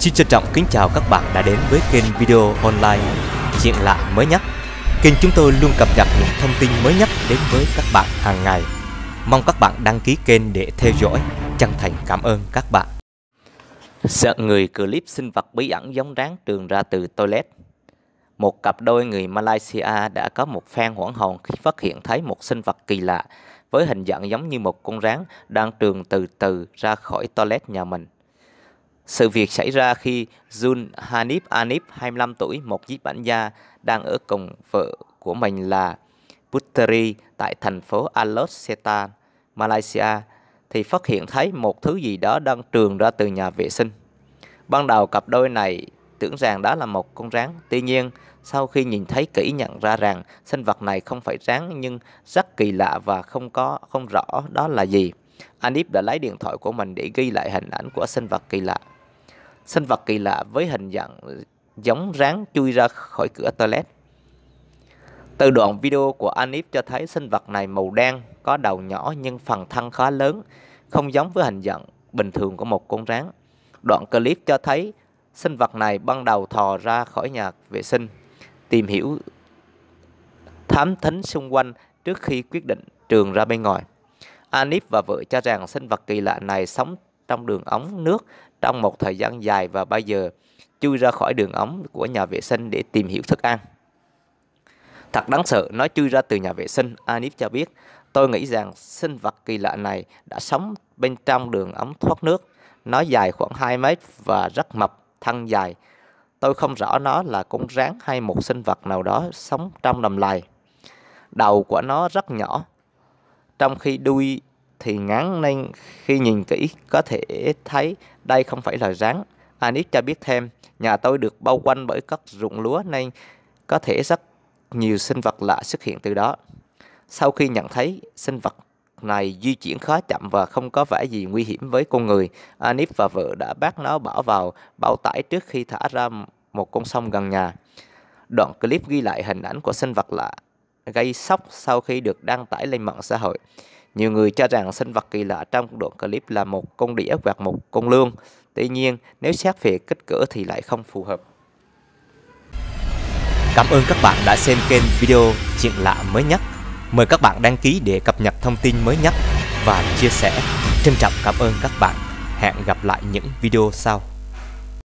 Xin trân trọng kính chào các bạn đã đến với kênh video online Chuyện lạ mới nhất Kênh chúng tôi luôn cập nhật những thông tin mới nhất đến với các bạn hàng ngày Mong các bạn đăng ký kênh để theo dõi Chân thành cảm ơn các bạn Sợ người clip sinh vật bí ẩn giống ráng trường ra từ toilet Một cặp đôi người Malaysia đã có một phen hoảng hồn khi phát hiện thấy một sinh vật kỳ lạ với hình dạng giống như một con rắn đang trường từ từ ra khỏi toilet nhà mình. Sự việc xảy ra khi Jun Hanif Anif, 25 tuổi, một nhiếp bản gia, đang ở cùng vợ của mình là putri tại thành phố alor Setan, Malaysia, thì phát hiện thấy một thứ gì đó đang trường ra từ nhà vệ sinh. Ban đầu cặp đôi này tưởng rằng đó là một con rắn, tuy nhiên sau khi nhìn thấy kỹ nhận ra rằng sinh vật này không phải rắn nhưng rất kỳ lạ và không có không rõ đó là gì. Anip đã lấy điện thoại của mình để ghi lại hình ảnh của sinh vật kỳ lạ sinh vật kỳ lạ với hình dạng giống rắn chui ra khỏi cửa toilet. Từ đoạn video của Anip cho thấy sinh vật này màu đen, có đầu nhỏ nhưng phần thân khá lớn, không giống với hình dạng bình thường của một con rắn. Đoạn clip cho thấy sinh vật này ban đầu thò ra khỏi nhà vệ sinh, tìm hiểu thám thính xung quanh trước khi quyết định trường ra bên ngoài. Anip và vợ cho rằng sinh vật kỳ lạ này sống trong đường ống nước trong một thời gian dài và bây giờ chui ra khỏi đường ống của nhà vệ sinh để tìm hiểu thức ăn. Thật đáng sợ, nó chui ra từ nhà vệ sinh, Anip cho biết. Tôi nghĩ rằng sinh vật kỳ lạ này đã sống bên trong đường ống thoát nước. Nó dài khoảng 2 mét và rất mập, thân dài. Tôi không rõ nó là con rán hay một sinh vật nào đó sống trong đầm lầy. Đầu của nó rất nhỏ, trong khi đuôi thì ngắn nên khi nhìn kỹ có thể thấy đây không phải là rắn. Anis cho biết thêm, nhà tôi được bao quanh bởi các ruộng lúa nên có thể rất nhiều sinh vật lạ xuất hiện từ đó. Sau khi nhận thấy sinh vật này di chuyển khá chậm và không có vẻ gì nguy hiểm với con người, Anip và vợ đã bắt nó bỏ vào bao tải trước khi thả ra một con sông gần nhà. Đoạn clip ghi lại hình ảnh của sinh vật lạ gây sốc sau khi được đăng tải lên mạng xã hội. Nhiều người cho rằng sinh vật kỳ lạ trong đoạn clip là một con đĩa hoặc một con lương. Tuy nhiên, nếu xét về kích cỡ thì lại không phù hợp. Cảm ơn các bạn đã xem kênh video Chuyện lạ mới nhất. Mời các bạn đăng ký để cập nhật thông tin mới nhất và chia sẻ. Trân trọng cảm ơn các bạn. Hẹn gặp lại những video sau.